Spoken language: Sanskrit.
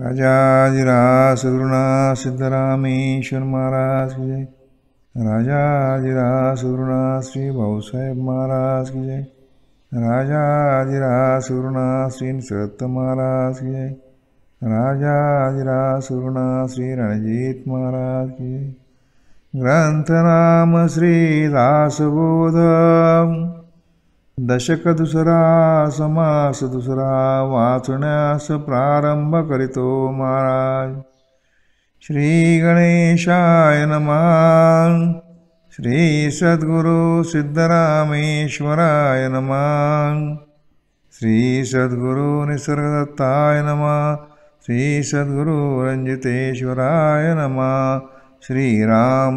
राजािरासुरुणा सिद्धरामेश्वर महाराज जय राजादिरासुरुणा श्री भाषसाहेब महाराज जय श्री श्रीनिसरत् महाराज जय ग्रंथ श्रीरणजीतमहाराज कि ग्रन्थनाम श्रीदासबोध दशकदुसरा वाचण्यास प्रारंभ प्रारम्भकरीतो महाराज श्रीगणेशाय श्री श्रीसद्गुरु सिद्धरामेश्वराय श्री श्रीसद्गुरु निसर्गदत्ताय नमः रंजितेश्वराय नमः श्रीराम